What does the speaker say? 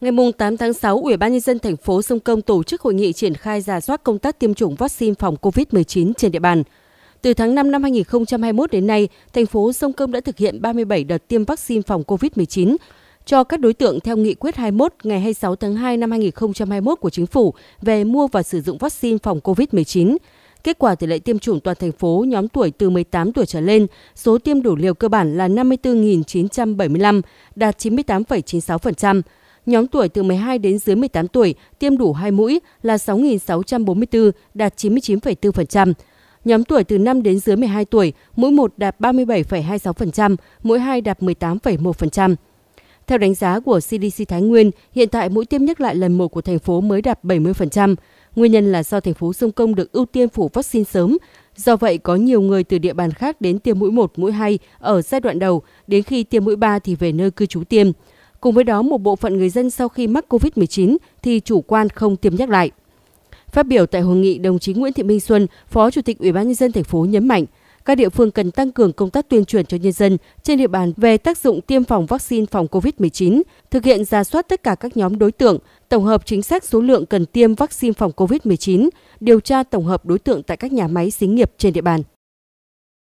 Ngày 8 tháng 6, Ủy ban nhân dân thành phố Sông Công tổ chức hội nghị triển khai giả soát công tác tiêm chủng vaccine phòng COVID-19 trên địa bàn. Từ tháng 5 năm 2021 đến nay, thành phố Sông Công đã thực hiện 37 đợt tiêm vaccine phòng COVID-19 cho các đối tượng theo nghị quyết 21 ngày 26 tháng 2 năm 2021 của Chính phủ về mua và sử dụng vaccine phòng COVID-19. Kết quả tỷ lệ tiêm chủng toàn thành phố nhóm tuổi từ 18 tuổi trở lên, số tiêm đủ liều cơ bản là 54.975, đạt 98,96%. Nhóm tuổi từ 12 đến dưới 18 tuổi tiêm đủ 2 mũi là 6.644, đạt 99,4%. Nhóm tuổi từ 5 đến dưới 12 tuổi, mũi 1 đạt 37,26%, mũi 2 đạt 18,1%. Theo đánh giá của CDC Thái Nguyên, hiện tại mũi tiêm nhắc lại lần 1 của thành phố mới đạt 70%. Nguyên nhân là do thành phố sông công được ưu tiên phủ vaccine sớm. Do vậy, có nhiều người từ địa bàn khác đến tiêm mũi 1, mũi 2 ở giai đoạn đầu, đến khi tiêm mũi 3 thì về nơi cư trú tiêm. Cùng với đó, một bộ phận người dân sau khi mắc COVID-19 thì chủ quan không tiêm nhắc lại. Phát biểu tại hội nghị, đồng chí Nguyễn Thị Minh Xuân, Phó Chủ tịch Ủy ban nhân dân thành phố nhấn mạnh, các địa phương cần tăng cường công tác tuyên truyền cho nhân dân trên địa bàn về tác dụng tiêm phòng vaccine phòng COVID-19, thực hiện ra soát tất cả các nhóm đối tượng, tổng hợp chính xác số lượng cần tiêm vaccine phòng COVID-19, điều tra tổng hợp đối tượng tại các nhà máy xí nghiệp trên địa bàn.